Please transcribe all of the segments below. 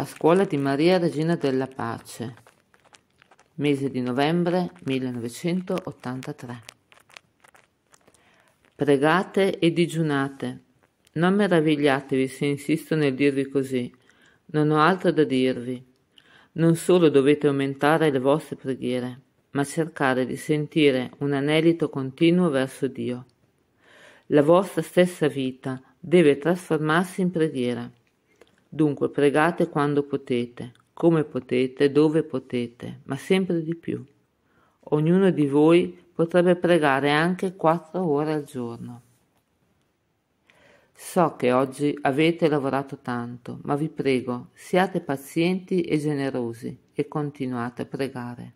a scuola di Maria Regina della Pace, mese di novembre 1983. Pregate e digiunate. Non meravigliatevi se insisto nel dirvi così. Non ho altro da dirvi. Non solo dovete aumentare le vostre preghiere, ma cercare di sentire un anelito continuo verso Dio. La vostra stessa vita deve trasformarsi in preghiera. Dunque pregate quando potete, come potete, dove potete, ma sempre di più. Ognuno di voi potrebbe pregare anche quattro ore al giorno. So che oggi avete lavorato tanto, ma vi prego, siate pazienti e generosi e continuate a pregare.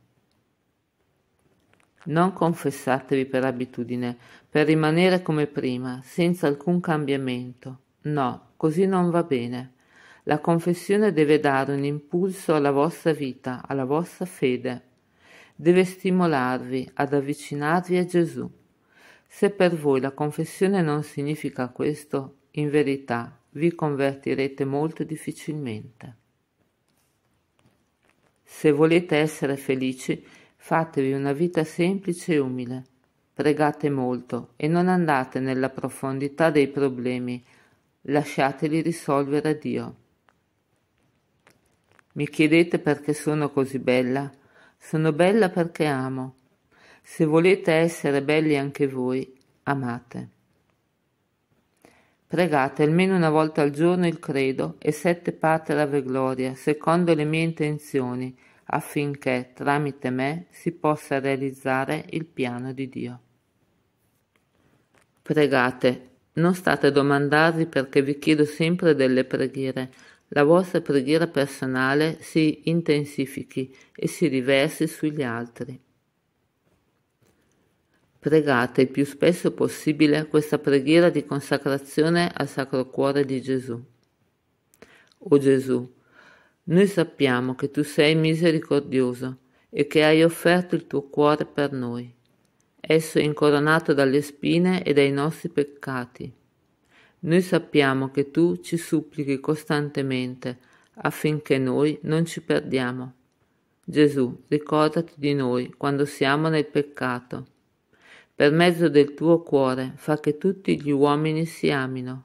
Non confessatevi per abitudine, per rimanere come prima, senza alcun cambiamento. No, così non va bene. La confessione deve dare un impulso alla vostra vita, alla vostra fede. Deve stimolarvi ad avvicinarvi a Gesù. Se per voi la confessione non significa questo, in verità vi convertirete molto difficilmente. Se volete essere felici, fatevi una vita semplice e umile. Pregate molto e non andate nella profondità dei problemi, lasciateli risolvere a Dio. Mi chiedete perché sono così bella? Sono bella perché amo. Se volete essere belli anche voi, amate. Pregate almeno una volta al giorno il credo e sette pater ave gloria, secondo le mie intenzioni, affinché tramite me si possa realizzare il piano di Dio. Pregate, non state a domandarvi perché vi chiedo sempre delle preghiere, la vostra preghiera personale si intensifichi e si riversi sugli altri. Pregate il più spesso possibile questa preghiera di consacrazione al Sacro Cuore di Gesù. O Gesù, noi sappiamo che tu sei misericordioso e che hai offerto il tuo cuore per noi. Esso è incoronato dalle spine e dai nostri peccati noi sappiamo che tu ci supplichi costantemente affinché noi non ci perdiamo. Gesù, ricordati di noi quando siamo nel peccato. Per mezzo del tuo cuore fa che tutti gli uomini si amino.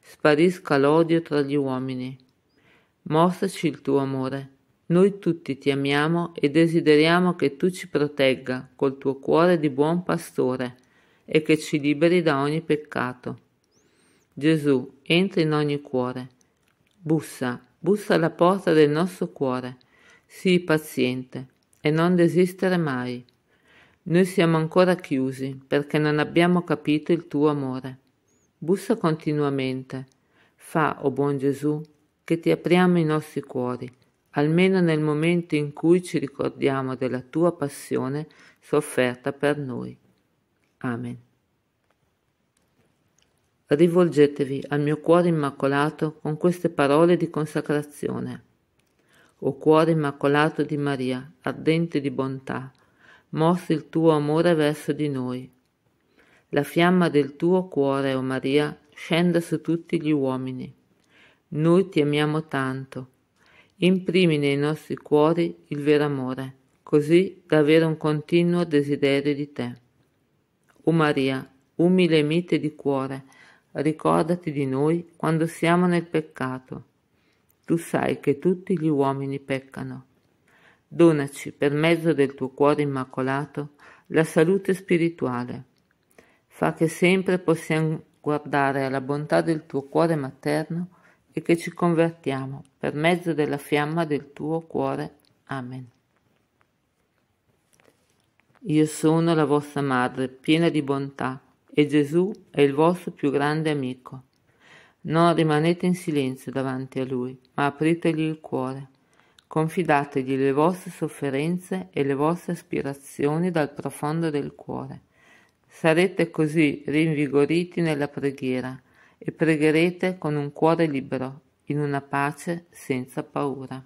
Sparisca l'odio tra gli uomini. Mostraci il tuo amore. Noi tutti ti amiamo e desideriamo che tu ci protegga col tuo cuore di buon pastore e che ci liberi da ogni peccato. Gesù, entra in ogni cuore. Bussa, bussa alla porta del nostro cuore. Sii paziente e non desistere mai. Noi siamo ancora chiusi perché non abbiamo capito il tuo amore. Bussa continuamente. Fa, o oh buon Gesù, che ti apriamo i nostri cuori, almeno nel momento in cui ci ricordiamo della tua passione sofferta per noi. Amen rivolgetevi al mio cuore immacolato con queste parole di consacrazione. O cuore immacolato di Maria, ardente di bontà, mossi il tuo amore verso di noi. La fiamma del tuo cuore, o oh Maria, scenda su tutti gli uomini. Noi ti amiamo tanto. Imprimi nei nostri cuori il vero amore, così da avere un continuo desiderio di te. O oh Maria, umile e mite di cuore, ricordati di noi quando siamo nel peccato. Tu sai che tutti gli uomini peccano. Donaci, per mezzo del tuo cuore immacolato, la salute spirituale. Fa che sempre possiamo guardare alla bontà del tuo cuore materno e che ci convertiamo per mezzo della fiamma del tuo cuore. Amen. Io sono la vostra madre, piena di bontà e Gesù è il vostro più grande amico. Non rimanete in silenzio davanti a Lui, ma apritegli il cuore. Confidategli le vostre sofferenze e le vostre aspirazioni dal profondo del cuore. Sarete così rinvigoriti nella preghiera e pregherete con un cuore libero, in una pace senza paura.